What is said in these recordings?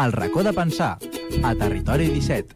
El racó de pensar, a Territori 17.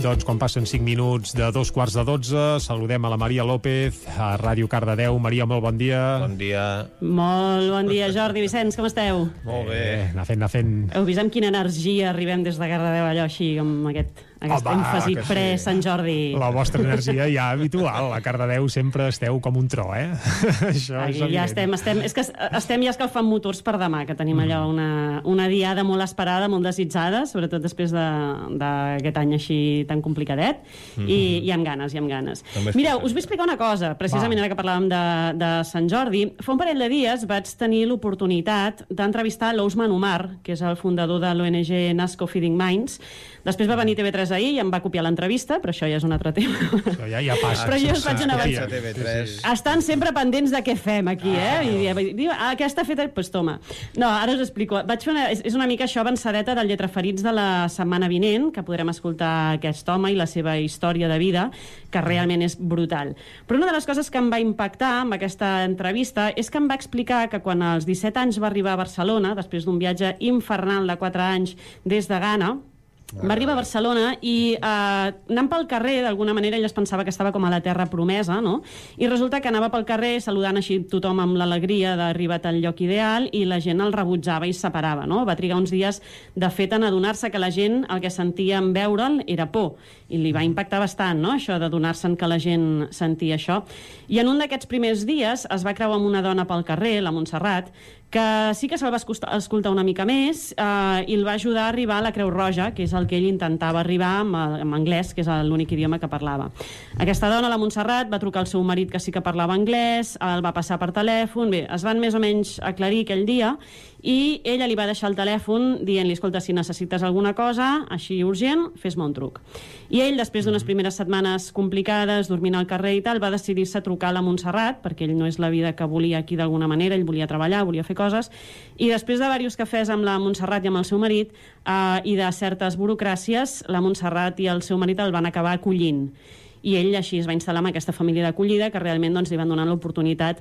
Doncs quan passen 5 minuts de dos quarts de 12, saludem a la Maria López, a Ràdio Cardedeu. Maria, molt bon dia. Bon dia. Molt bon dia, Jordi Vicenç, com esteu? Molt bé. Eh, anar fent, anar fent. Heu vist amb quina energia arribem des de Cardedeu, allò així, amb aquest aquest Home, èmfasi sí. pre-Sant Jordi. La vostra energia ja habitual. A Cardedeu sempre esteu com un tro, eh? Això Aquí és ja estem, estem, és que estem ja escalfant motors per demà, que tenim allò mm. una, una diada molt esperada, molt desitjada, sobretot després d'aquest de, de any així tan complicadet, mm -hmm. i, mhm. i amb ganes, i amb ganes. Mireu, us vull explicar una cosa, precisament Va. ara que parlàvem de, de Sant Jordi. Fa un parell de dies vaig tenir l'oportunitat d'entrevistar l'Ousman Omar, que és el fundador de l'ONG Nasco Feeding Minds. Després va venir TV3 tv ahir i em va copiar l'entrevista, però això ja és un altre tema. Això ja, ja passa. però jo us faig una avançada. TV3. Estan sempre pendents de què fem aquí, ah, eh? I diu, ah, aquesta feta... Doncs pues, toma. No, ara us explico. Vaig fer una, és, una mica això avançadeta del Ferits de la setmana vinent, que podrem escoltar aquest home i la seva història de vida, que realment és brutal. Però una de les coses que em va impactar amb aquesta entrevista és que em va explicar que quan als 17 anys va arribar a Barcelona, després d'un viatge infernal de 4 anys des de Ghana, va arribar a Barcelona i eh, anant pel carrer, d'alguna manera, ella es pensava que estava com a la terra promesa, no? I resulta que anava pel carrer saludant així tothom amb l'alegria d'arribar al lloc ideal i la gent el rebutjava i es separava, no? Va trigar uns dies, de fet, en adonar-se que la gent el que sentia en veure'l era por i li va impactar bastant, no?, això d'adonar-se'n que la gent sentia això. I en un d'aquests primers dies es va creuar amb una dona pel carrer, la Montserrat, que sí que se'l va escoltar una mica més eh, i el va ajudar a arribar a la Creu Roja, que és el que ell intentava arribar amb, eh, amb anglès, que és l'únic idioma que parlava. Aquesta dona, la Montserrat, va trucar al seu marit que sí que parlava anglès, el va passar per telèfon, bé, es van més o menys aclarir aquell dia i ella li va deixar el telèfon dient-li, escolta, si necessites alguna cosa, així urgent, fes-me un truc. I ell, després d'unes mm-hmm. primeres setmanes complicades, dormint al carrer i tal, va decidir-se a trucar a la Montserrat, perquè ell no és la vida que volia aquí d'alguna manera, ell volia treballar, volia fer coses, i després de diversos cafès amb la Montserrat i amb el seu marit, eh, i de certes burocràcies, la Montserrat i el seu marit el van acabar acollint i ell així es va instal·lar amb aquesta família d'acollida que realment doncs, li van donar l'oportunitat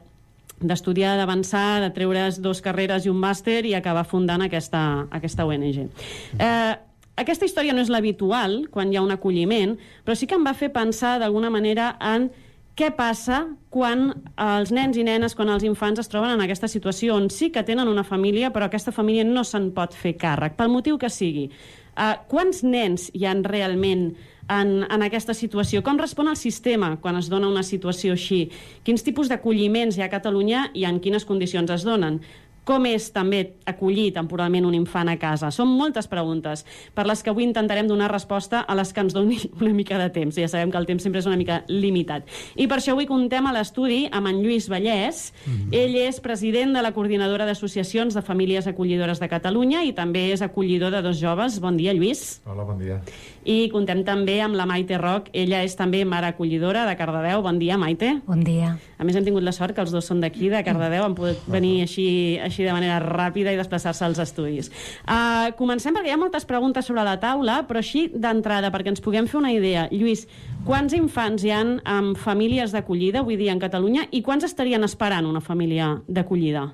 d'estudiar, d'avançar, de treure's dos carreres i un màster i acabar fundant aquesta, aquesta ONG. Eh, aquesta història no és l'habitual quan hi ha un acolliment, però sí que em va fer pensar d'alguna manera en què passa quan els nens i nenes, quan els infants es troben en aquesta situació on sí que tenen una família, però aquesta família no se'n pot fer càrrec, pel motiu que sigui. Uh, quants nens hi han realment en, en aquesta situació. Com respon el sistema quan es dona una situació així? Quins tipus d'acolliments hi ha a Catalunya i en quines condicions es donen? com és també acollir temporalment un infant a casa? Són moltes preguntes per les que avui intentarem donar resposta a les que ens doni una mica de temps. Ja sabem que el temps sempre és una mica limitat. I per això avui contem a l'estudi amb en Lluís Vallès. Mm. Ell és president de la Coordinadora d'Associacions de Famílies Acollidores de Catalunya i també és acollidor de dos joves. Bon dia, Lluís. Hola, bon dia i contem també amb la Maite Roc. Ella és també mare acollidora de Cardedeu. Bon dia, Maite. Bon dia. A més, hem tingut la sort que els dos són d'aquí, de Cardedeu. Han pogut venir així, així de manera ràpida i desplaçar-se als estudis. Uh, comencem perquè hi ha moltes preguntes sobre la taula, però així d'entrada, perquè ens puguem fer una idea. Lluís, quants infants hi han amb famílies d'acollida avui dia en Catalunya i quants estarien esperant una família d'acollida?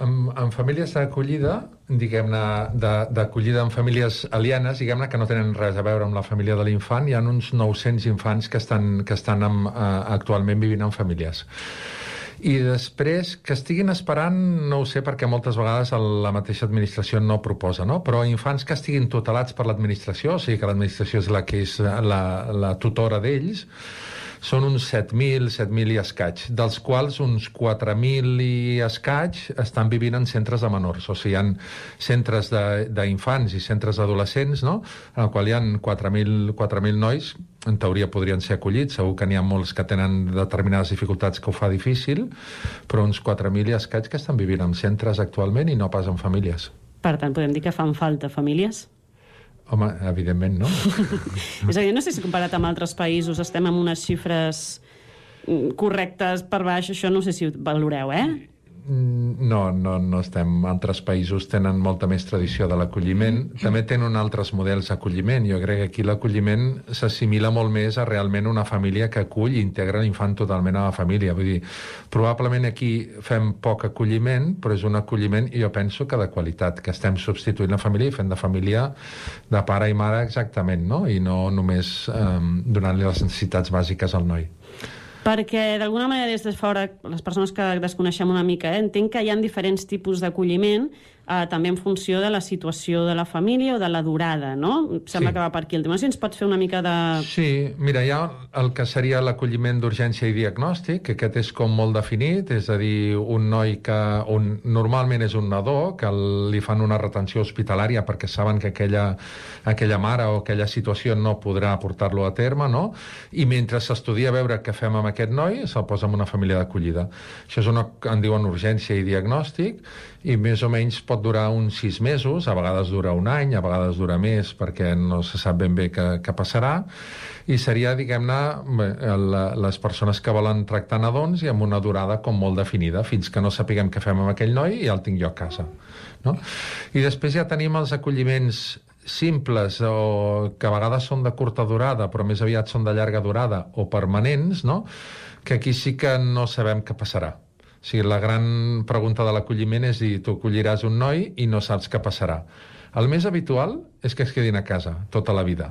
en, en famílies d'acollida, diguem-ne, d'acollida en famílies alianes, diguem-ne, que no tenen res a veure amb la família de l'infant, hi ha uns 900 infants que estan, que estan amb, eh, actualment vivint en famílies. I després, que estiguin esperant, no ho sé, perquè moltes vegades la mateixa administració no proposa, no? Però infants que estiguin tutelats per l'administració, o sigui que l'administració és la que és la, la tutora d'ells, són uns 7.000, 7.000 i escaig, dels quals uns 4.000 i escaig estan vivint en centres de menors. O sigui, hi ha centres d'infants i centres d'adolescents, no?, en el qual hi ha 4.000 nois en teoria podrien ser acollits, segur que n'hi ha molts que tenen determinades dificultats que ho fa difícil, però uns 4.000 i escaig que estan vivint en centres actualment i no pas en famílies. Per tant, podem dir que fan falta famílies? Home, evidentment no. és a dir, no sé si comparat amb altres països estem amb unes xifres mm, correctes per baix, això no sé si ho valoreu, eh? Mm, no, no, no estem. Altres països tenen molta més tradició de l'acolliment. També tenen altres models d'acolliment. Jo crec que aquí l'acolliment s'assimila molt més a realment una família que acull i integra l'infant totalment a la família. Vull dir, probablement aquí fem poc acolliment, però és un acolliment, i jo penso que de qualitat, que estem substituint la família i fent de família de pare i mare exactament, no? I no només eh, donant-li les necessitats bàsiques al noi perquè d'alguna manera des de fora, les persones que desconeixem una mica, eh, entenc que hi ha diferents tipus d'acolliment eh, també en funció de la situació de la família o de la durada, no? Sembla sí. que va per aquí el tema. Si ens pots fer una mica de... Sí, mira, hi ha el que seria l'acolliment d'urgència i diagnòstic, que aquest és com molt definit, és a dir, un noi que un, normalment és un nadó, que li fan una retenció hospitalària perquè saben que aquella, aquella mare o aquella situació no podrà portar-lo a terme, no? I mentre s'estudia veure què fem amb aquest noi, se'l posa en una família d'acollida. Això és una, en diuen urgència i diagnòstic, i més o menys pot pot durar uns sis mesos, a vegades dura un any, a vegades dura més perquè no se sap ben bé què, què passarà, i seria, diguem-ne, les persones que volen tractar nadons i amb una durada com molt definida, fins que no sapiguem què fem amb aquell noi i ja el tinc jo a casa. No? I després ja tenim els acolliments simples o que a vegades són de curta durada però més aviat són de llarga durada o permanents, no? que aquí sí que no sabem què passarà o sigui, la gran pregunta de l'acolliment és dir, tu acolliràs un noi i no saps què passarà. El més habitual és que es quedin a casa tota la vida,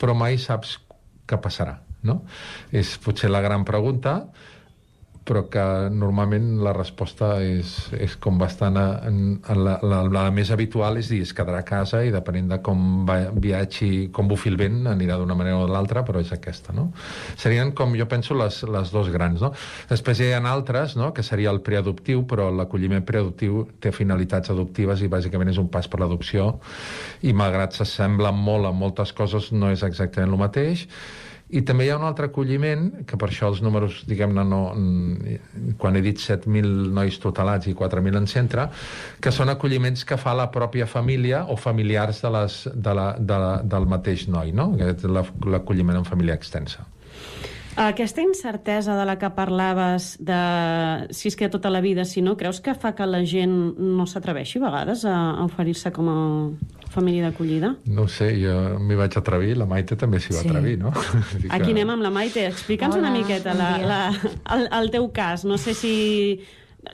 però mai saps què passarà, no? És potser la gran pregunta, però que normalment la resposta és, és com bastant... A, a la, la, la, més habitual és dir, es quedarà a casa i depenent de com va, viatgi, com bufi el vent, anirà d'una manera o de l'altra, però és aquesta, no? Serien, com jo penso, les, les dos grans, no? Després hi ha altres, no?, que seria el preadoptiu, però l'acolliment preadoptiu té finalitats adoptives i bàsicament és un pas per l'adopció i malgrat s'assembla molt a moltes coses, no és exactament el mateix. I també hi ha un altre acolliment, que per això els números, diguem-ne, no, quan he dit 7.000 nois tutelats i 4.000 en centre, que són acolliments que fa la pròpia família o familiars de les, de la, de la, del mateix noi, no? l'acolliment en família extensa. Aquesta incertesa de la que parlaves, de si és que tota la vida, si no, creus que fa que la gent no s'atreveixi a vegades a, a oferir-se com a família d'acollida? No sé, jo m'hi vaig atrevir, la Maite també s'hi va sí. atrevir, no? Aquí anem amb la Maite, explica'ns una miqueta la, la, el, el teu cas. No sé si...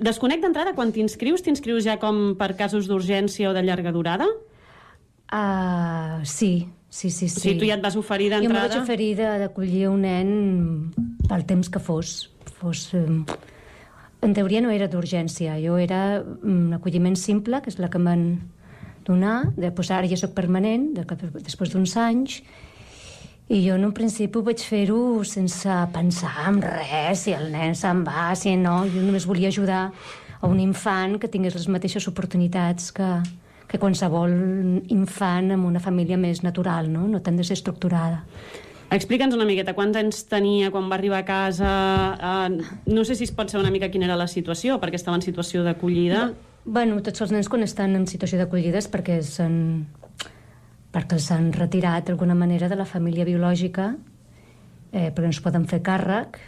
Desconec d'entrada, quan t'inscrius, t'inscrius ja com per casos d'urgència o de llarga durada? Uh, ah, sí, sí, sí, sí. O sigui, tu ja et vas oferir d'entrada... Jo em vaig oferir d'acollir un nen pel temps que fos. fos en teoria no era d'urgència, jo era un mm, acolliment simple, que és la que m'han donar, de posar ja soc permanent, de, després d'uns anys, i jo en un principi vaig fer-ho sense pensar en res, si el nen se'n va, si no, jo només volia ajudar a un infant que tingués les mateixes oportunitats que, que qualsevol infant amb una família més natural, no, no tan desestructurada. Explica'ns una miqueta, quants anys tenia quan va arribar a casa? Uh, no sé si es pot saber una mica quina era la situació, perquè estava en situació d'acollida. No Bueno, tots els nens quan estan en situació d'acollides perquè s'han perquè s'han retirat d'alguna manera de la família biològica eh, però es poden fer càrrec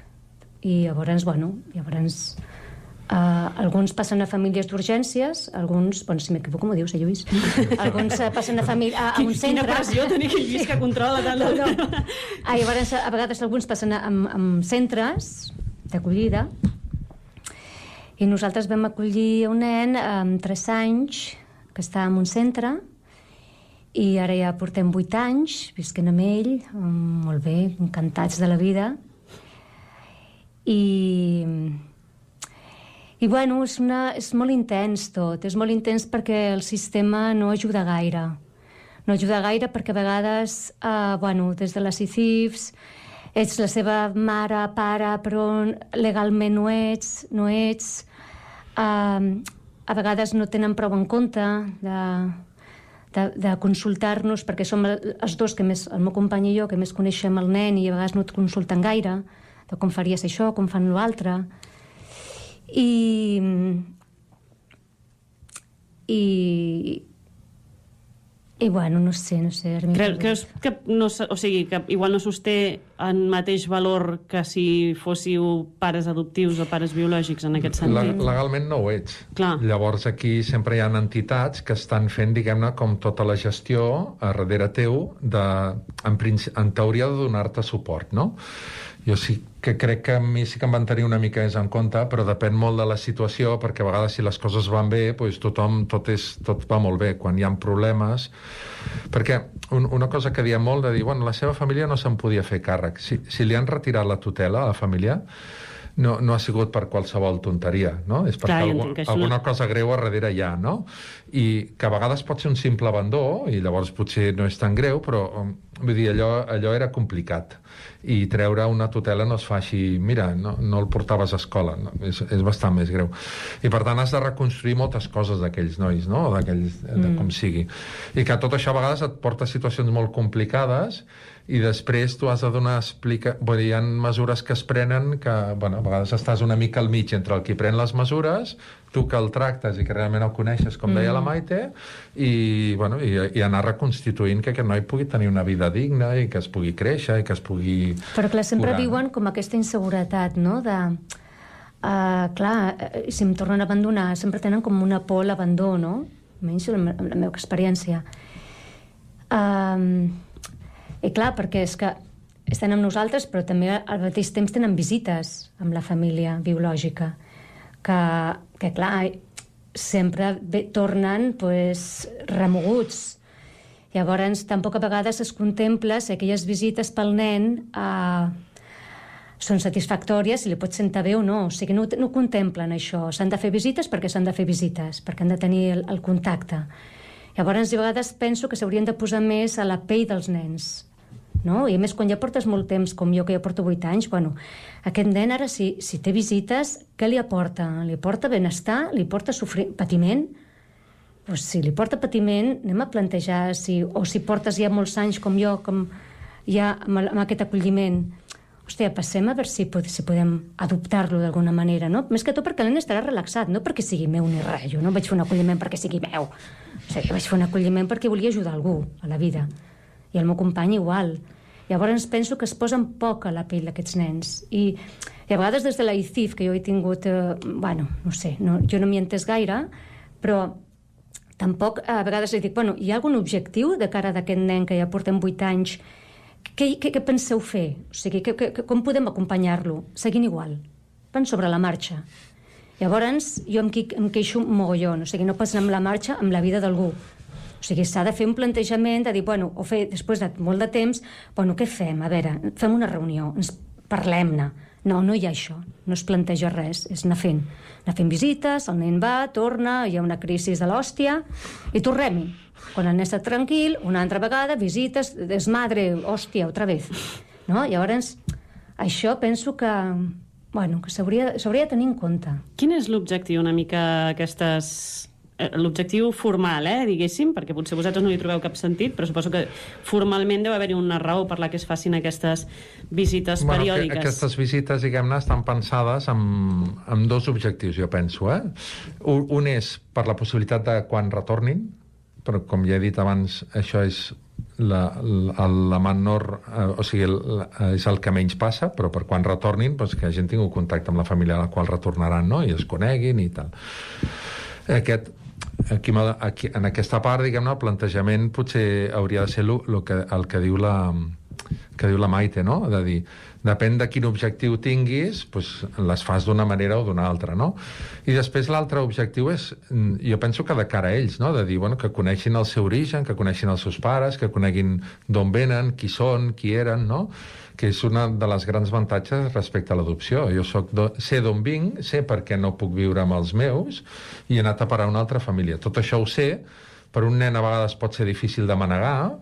i llavors, bueno, llavors Uh, alguns passen a famílies d'urgències, alguns, bueno, si m'equivoco ho dius, eh, Lluís? Alguns uh, passen a, família, a, a un centre... Quina pressió tenir que Lluís que controla tant. No, no. Ah, llavors, a vegades alguns passen a, a, a centres d'acollida, i nosaltres vam acollir un nen amb 3 anys que estava en un centre i ara ja portem 8 anys visquent amb ell, molt bé, encantats de la vida. I, i bueno, és, una, és molt intens tot, és molt intens perquè el sistema no ajuda gaire. No ajuda gaire perquè a vegades, eh, bueno, des de les ICIFs, ets la seva mare, pare, però legalment no ets, no ets eh, a vegades no tenen prou en compte de, de, de consultar-nos, perquè som els dos, que més, el meu company i jo, que més coneixem el nen i a vegades no et consulten gaire, de com faries això, com fan l'altre. I, i, i bueno, no sé, no sé. Cre creus que, no, o sigui, que igual no sosté en mateix valor que si fóssiu pares adoptius o pares biològics en aquest sentit? Legalment no ho ets. Clar. Llavors aquí sempre hi ha entitats que estan fent, diguem-ne, com tota la gestió a eh, darrere teu, de, en, en teoria de donar-te suport, no? jo sí que crec que a mi sí que em van tenir una mica més en compte, però depèn molt de la situació, perquè a vegades si les coses van bé, doncs tothom, tot, és, tot va molt bé, quan hi ha problemes... Perquè un, una cosa que diem molt de dir, bueno, la seva família no se'n podia fer càrrec. Si, si li han retirat la tutela a la família, no, no ha sigut per qualsevol tonteria, no? És perquè Clar, algú, que alguna una... cosa greu a darrere hi ha, no? I que a vegades pot ser un simple abandó, i llavors potser no és tan greu, però mm, vull dir, allò, allò era complicat. I treure una tutela no es fa així, mira, no, no el portaves a escola, no? és, és bastant més greu. I per tant has de reconstruir moltes coses d'aquells nois, no? O d'aquells, mm. com sigui. I que tot això a vegades et porta a situacions molt complicades i després tu has de donar explica... Vull dir, hi ha mesures que es prenen que, bueno, a vegades estàs una mica al mig entre el qui pren les mesures, tu que el tractes i que realment el coneixes, com deia mm. la Maite, i, bueno, i, i anar reconstituint que aquest noi pugui tenir una vida digna i que es pugui créixer i que es pugui... Però clar, sempre curar. viuen com aquesta inseguretat, no?, de... Uh, clar, eh, si em tornen a abandonar, sempre tenen com una por a l'abandó, no? Almenys la, la meva experiència. Uh, i clar, perquè és que estan amb nosaltres, però també al mateix temps tenen visites amb la família biològica, que, que clar, sempre ve, tornen pues, remoguts. Llavors, tampoc a vegades es contempla si aquelles visites pel nen eh, són satisfactòries, si li pot sentar bé o no. O sigui, no, no contemplen això. S'han de fer visites perquè s'han de fer visites, perquè han de tenir el, el contacte. Llavors, a vegades penso que s'haurien de posar més a la pell dels nens, no? I més quan ja portes molt temps, com jo, que ja porto 8 anys, bueno, aquest nen ara, si, si té visites, què li aporta? Li aporta benestar? Li porta sofrir, patiment? Pues, si li porta patiment, anem a plantejar si, o si portes ja molts anys com jo, com ja amb, amb aquest acolliment, hòstia, passem a veure si, pod si podem adoptar-lo d'alguna manera, no? Més que tot perquè l'any estarà relaxat, no perquè sigui meu ni res. Jo no vaig fer un acolliment perquè sigui meu. O sigui, vaig fer un acolliment perquè volia ajudar algú a la vida i el meu company igual. Llavors penso que es posen poc a la pell d'aquests nens i, i a vegades des de la ICIF que jo he tingut, eh, bueno, no sé no, jo no m'hi entès gaire però tampoc a vegades li dic bueno, hi ha algun objectiu de cara d'aquest nen que ja portem 8 anys què, què, què penseu fer? O sigui, que, que, com podem acompanyar-lo? Seguint igual. Van sobre la marxa. Llavors, jo em, em queixo mogollon. O sigui, no passa amb la marxa amb la vida d'algú. O sigui, s'ha de fer un plantejament de dir, bueno, o fer, després de molt de temps, bueno, què fem? A veure, fem una reunió, ens parlem-ne. No, no hi ha això, no es planteja res, és anar fent. Anar fent visites, el nen va, torna, hi ha una crisi de l'hòstia, i tornem-hi. Quan el estat tranquil, una altra vegada, visites, desmadre, hòstia, otra vez. No? Llavors, això penso que bueno, que s'hauria de tenir en compte. Quin és l'objectiu una mica aquestes Eh, l'objectiu formal, eh, diguéssim, perquè potser vosaltres no hi trobeu cap sentit, però suposo que formalment deu haver-hi una raó per la que es facin aquestes visites bueno, periòdiques. Que, aquestes visites, diguem-ne, estan pensades amb, amb dos objectius, jo penso. Eh? Un, un és per la possibilitat de quan retornin, però com ja he dit abans, això és la, la, la menor, eh, o sigui, la, és el que menys passa, però per quan retornin, doncs que la gent tingui contacte amb la família a la qual retornaran, no?, i es coneguin i tal. Aquest aquí, aquí, en aquesta part, diguem-ne, el plantejament potser hauria de ser lo, lo que, el que diu la que diu la Maite, no? De dir, depèn de quin objectiu tinguis, doncs les fas d'una manera o d'una altra, no? I després l'altre objectiu és, mm, jo penso que de cara a ells, no? De dir, bueno, que coneixin el seu origen, que coneixin els seus pares, que coneguin d'on venen, qui són, qui eren, no? que és una de les grans avantatges respecte a l'adopció. Jo soc do... sé d'on vinc, sé per què no puc viure amb els meus i he anat a parar a una altra família. Tot això ho sé, per un nen a vegades pot ser difícil de manegar,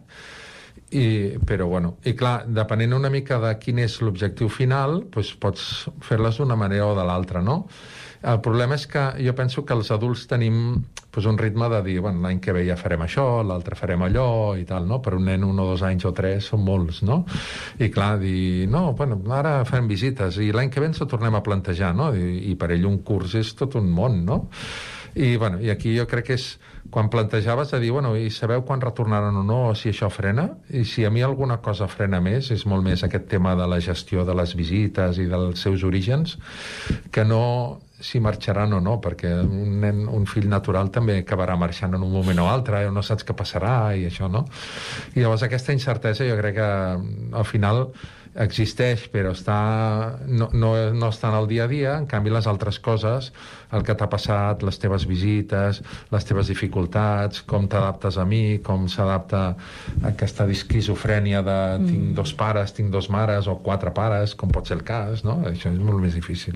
i, però, bueno, i clar, depenent una mica de quin és l'objectiu final, doncs pots fer-les d'una manera o de l'altra, no? El problema és que jo penso que els adults tenim doncs, un ritme de dir, bueno, l'any que ve ja farem això, l'altre farem allò i tal, no? Per un nen, un o dos anys o tres, són molts, no? I clar, dir, no, bueno, ara farem visites i l'any que ve ens ho tornem a plantejar, no? I, I per ell un curs és tot un món, no? I, bueno, i aquí jo crec que és quan plantejaves de dir, bueno, i sabeu quan retornaran o no, o si això frena? I si a mi alguna cosa frena més, és molt més aquest tema de la gestió de les visites i dels seus orígens, que no si marxaran o no, perquè un, nen, un fill natural també acabarà marxant en un moment o altre, eh? no saps què passarà i això, no? I llavors aquesta incertesa jo crec que al final existeix però està, no, no, no està en el dia a dia, en canvi les altres coses, el que t'ha passat, les teves visites, les teves dificultats, com t'adaptes a mi, com s'adapta aquesta esquizofrènia de tinc mm. dos pares, tinc dos mares o quatre pares, com pot ser el cas, no? Això és molt més difícil.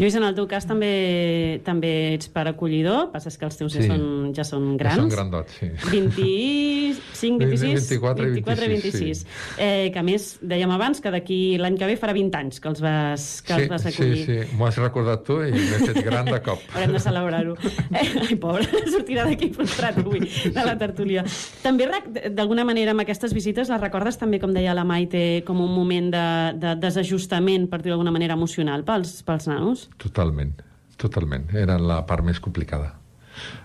Lluís, en el teu cas també també ets pare acollidor, passes que els teus sí. ja, són, ja són grans. Ja són grandots, sí. 25, 26, 24, 24 i 26. 24 i 26. Sí. Eh, que a més, dèiem abans que d'aquí l'any que ve farà 20 anys que els vas, que sí, els vas acollir. Sí, sí, m'ho has recordat tu i m'he fet gran de cop. Haurem de celebrar-ho. Eh? Ai, pobre, sortirà d'aquí frustrat avui, de la tertúlia. També, d'alguna manera, amb aquestes visites les recordes també, com deia la Maite, com un moment de, de desajustament, per dir d'alguna manera, emocional pels, pels nanos? Totalment, totalment. Era la part més complicada.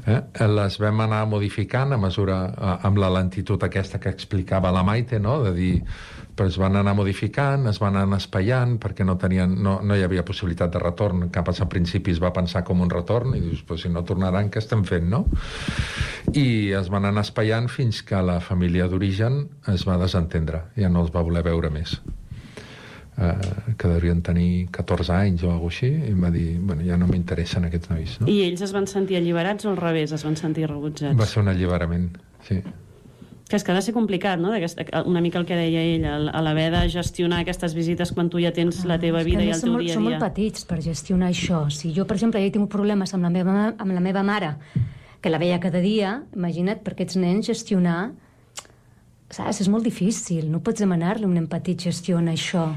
Eh? Les vam anar modificant a mesura, amb la lentitud aquesta que explicava la Maite, no? de dir, però es van anar modificant, es van anar espaiant, perquè no, tenien, no, no hi havia possibilitat de retorn. Cap al principi es va pensar com un retorn, i dius, pues, si no tornaran, què estem fent, no? I es van anar espaiant fins que la família d'origen es va desentendre, ja no els va voler veure més. Uh, que devien tenir 14 anys o alguna així, i em va dir, bueno, ja no m'interessen aquests nois. No? I ells es van sentir alliberats o al revés, es van sentir rebutjats? Va ser un alliberament, sí que és que ha de ser complicat, no? Eh, una mica el que deia ell, a l'haver de gestionar aquestes visites quan tu ja tens la ah, teva vida i el teu dia a dia. Són molt petits per gestionar això. Si jo, per exemple, ja he tingut problemes amb la meva, amb la meva mare, que la veia cada dia, imagina't per aquests nens gestionar... Saps? És molt difícil, no pots demanar-li un nen petit gestiona això.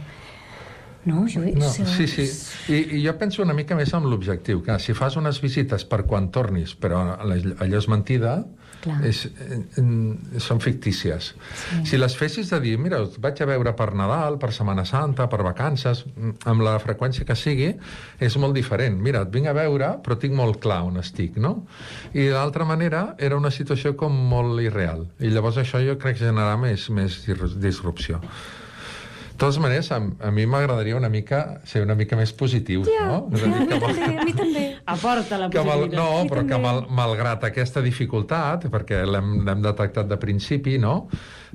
No, jo... No, sí, sí. I, I jo penso una mica més en l'objectiu, que si fas unes visites per quan tornis, però allò és mentida, Clar. és, eh, són fictícies. Sí. Si les fessis de dir, mira, vaig a veure per Nadal, per Setmana Santa, per vacances, mm, amb la freqüència que sigui, és molt diferent. Mira, et vinc a veure, però tinc molt clar on estic, no? I d'altra manera, era una situació com molt irreal. I llavors això jo crec que generarà més, més disrupció. De totes maneres, a, a mi m'agradaria una mica ser una mica més positiu, yeah. no? Una mica a mi també, a mi també aporta la que possibilitat. Mal, no, però que mal, malgrat aquesta dificultat, perquè l'hem detectat de principi, no?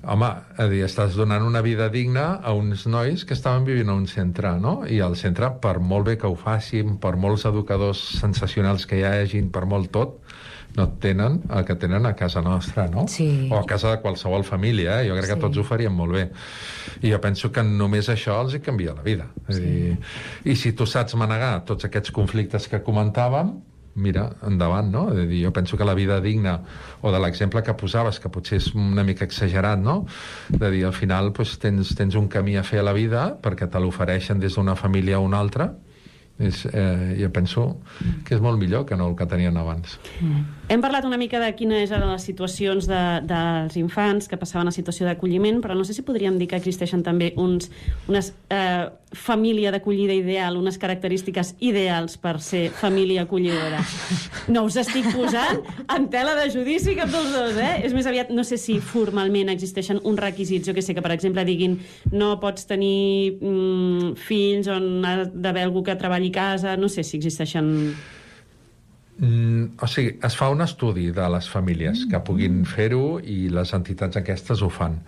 Home, a dir, estàs donant una vida digna a uns nois que estaven vivint a un centre, no? I al centre, per molt bé que ho facin, per molts educadors sensacionals que hi hagin, per molt tot, no tenen el que tenen a casa nostra, no? Sí. O a casa de qualsevol família, eh? Jo crec sí. que tots ho farien molt bé. I jo penso que només això els hi canvia la vida. Sí. És dir, I si tu saps manegar tots aquests conflictes que comentàvem, estàvem, mira, endavant, no? De dir, jo penso que la vida digna, o de l'exemple que posaves, que potser és una mica exagerat, no? De dir, al final doncs, tens, tens un camí a fer a la vida perquè te l'ofereixen des d'una família a una altra, és, eh, jo penso que és molt millor que no el que tenien abans. Hem parlat una mica de quina és ara les situacions de, dels infants que passaven a situació d'acolliment, però no sé si podríem dir que existeixen també uns, unes eh, família d'acollida ideal, unes característiques ideals per ser família acollidora. No us estic posant en tela de judici cap dels dos, eh? És més aviat, no sé si formalment existeixen uns requisits, jo que sé, que per exemple diguin no pots tenir mm, fills o ha d'haver algú que treballi a casa, no sé si existeixen... Mm, o sigui, es fa un estudi de les famílies que puguin fer-ho i les entitats aquestes ho fan.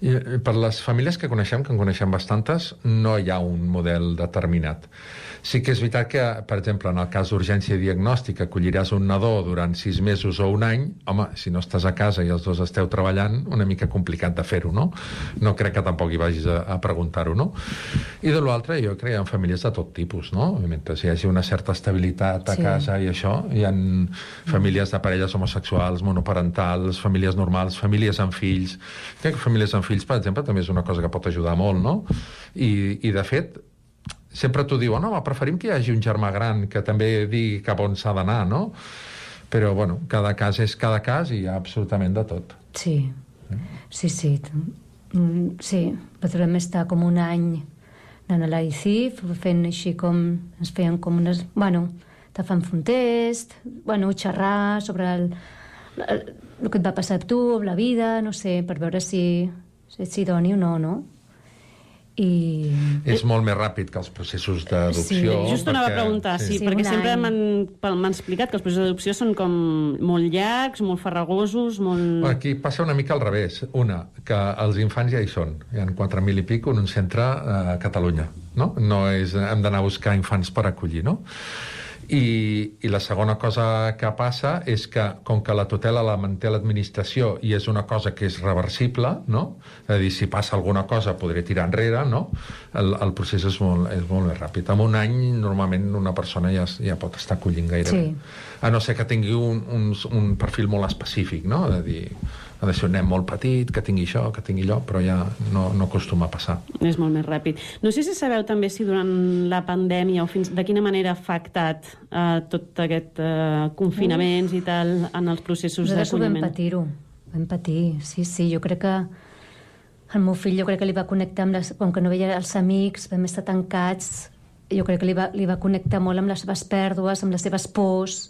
Per les famílies que coneixem, que en coneixem bastantes, no hi ha un model determinat. Sí que és veritat que, per exemple, en el cas d'urgència diagnòstica, acolliràs un nadó durant sis mesos o un any, home, si no estàs a casa i els dos esteu treballant, una mica complicat de fer-ho, no? No crec que tampoc hi vagis a, a preguntar-ho, no? I de l'altre, jo crec que hi ha famílies de tot tipus, no? Mentre hi hagi una certa estabilitat a sí. casa i això, hi ha famílies de parelles homosexuals, monoparentals, famílies normals, famílies amb fills... Crec que famílies amb fills, per exemple, també és una cosa que pot ajudar molt, no? I, i de fet, sempre t'ho diuen, home, preferim que hi hagi un germà gran que també digui cap on s'ha d'anar, no? Però, bueno, cada cas és cada cas i hi ha absolutament de tot. Sí, sí, sí. Mm, sí, sí, Petrolem està com un any anant a l'AICIF, fent així com... Ens feien com unes... Bueno, te fan un test, bueno, xerrar sobre el, el, el, el que et va passar a tu, la vida, no sé, per veure si és idoni o no, no? I... És molt més ràpid que els processos d'adopció. Sí, just anava perquè... a preguntar, sí, sí perquè sempre m'han explicat que els processos d'adopció són com molt llargs, molt farragosos, molt... Aquí passa una mica al revés. Una, que els infants ja hi són. Hi ha 4.000 i pic en un centre eh, a Catalunya, no? No és... Hem d'anar a buscar infants per acollir, no? I, I la segona cosa que passa és que, com que la tutela la manté l'administració i és una cosa que és reversible, no? és a dir, si passa alguna cosa podré tirar enrere, no? el, el procés és molt, és molt més ràpid. En un any, normalment, una persona ja, ja pot estar collint gairebé. Sí. A no ser que tingui un, un, un perfil molt específic, no? de dir, ha de ser un nen molt petit, que tingui això, que tingui allò, però ja no, no acostuma a passar. És molt més ràpid. No sé si sabeu també si durant la pandèmia o fins de quina manera ha afectat eh, tot aquest eh, confinaments Uf. i tal en els processos d'acolliment. vam patir-ho, vam patir, sí, sí, jo crec que el meu fill jo crec que li va connectar amb les... Com que no veia els amics, vam estar tancats, jo crec que li va, li va connectar molt amb les seves pèrdues, amb les seves pors,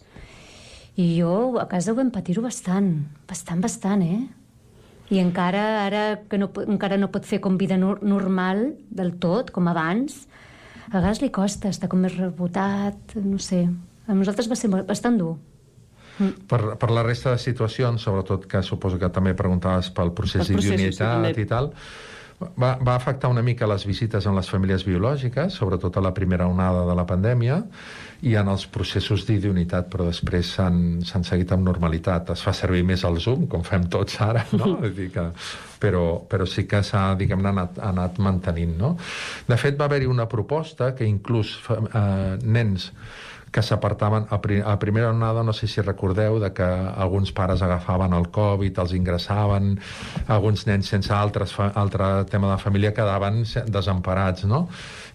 i jo a casa ho vam patir-ho bastant, bastant, bastant, eh? I encara ara que no, encara no pot fer com vida no, normal del tot, com abans, a vegades li costa estar com més rebotat, no sé. A nosaltres va ser bastant dur. Mm. Per, per la resta de situacions, sobretot que suposo que també preguntaves pel procés d'idoneïtat i tal, va, va afectar una mica les visites en les famílies biològiques, sobretot a la primera onada de la pandèmia, i en els processos d'idoneïtat, però després s'han seguit amb normalitat. Es fa servir més el Zoom, com fem tots ara, no? Vull dir que, però, però sí que s'ha, diguem-ne, anat, anat mantenint, no? De fet, va haver-hi una proposta que inclús eh, nens que s'apartaven a, prim a primera onada, no sé si recordeu, de que alguns pares agafaven el Covid, els ingressaven, alguns nens sense altres altre tema de família quedaven desemparats, no?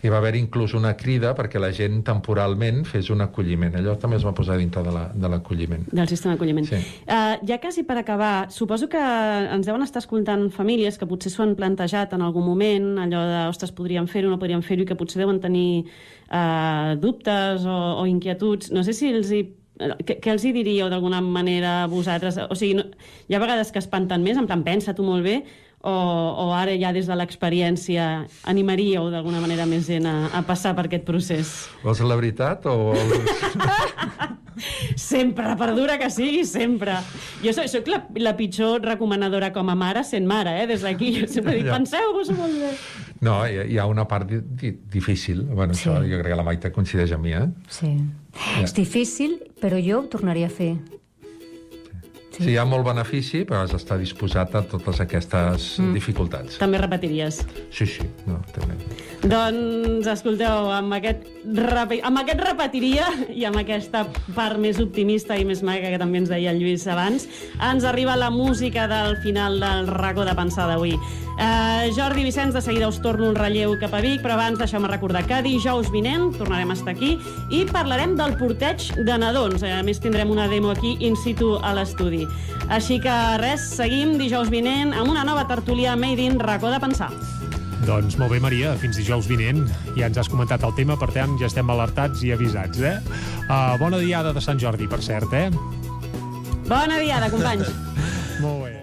hi va haver inclús una crida perquè la gent temporalment fes un acolliment. Allò també es va posar dintre de l'acolliment. La, de Del sistema d'acolliment. Sí. Uh, ja quasi per acabar, suposo que ens deuen estar escoltant famílies que potser s'ho han plantejat en algun moment, allò de, ostres, podríem fer-ho, no podríem fer-ho, i que potser deuen tenir uh, dubtes o, o inquietuds. No sé si els hi què, què els hi diríeu d'alguna manera vosaltres? O sigui, no, hi ha vegades que espanten més, en plan, pensa tu molt bé, o, o ara ja des de l'experiència animaríeu d'alguna manera més gent a, a passar per aquest procés? Vols la veritat o... sempre, per dura que sigui, sempre. Jo soc, soc la, la pitjor recomanadora com a mare sent mare, eh? Des d'aquí jo sempre dic, penseu-vos molt bé. No, hi ha una part di di difícil. Bueno, sí. això jo crec que la Maite coincideix amb mi, eh? Sí. Ja. És difícil, però jo ho tornaria a fer. Sí. Si hi ha molt benefici, però has d'estar disposat a totes aquestes mm. dificultats. També repetiries. Sí, sí. No, també. Doncs, escolteu, amb aquest, rep... amb aquest repetiria i amb aquesta part més optimista i més maca que també ens deia el Lluís abans, ens arriba la música del final del racó de pensar d'avui. Eh, Jordi Vicenç, de seguida us torno un relleu cap a Vic, però abans deixeu-me recordar que dijous vinent tornarem a estar aquí i parlarem del porteig de nadons. Eh, a més, tindrem una demo aquí in situ a l'estudi. Així que res, seguim dijous vinent amb una nova tertúlia Made in Racó de Pensar. Doncs molt bé, Maria, fins dijous vinent. Ja ens has comentat el tema, per tant, ja estem alertats i avisats, eh? Uh, bona diada de Sant Jordi, per cert, eh? Bona diada, companys. molt bé.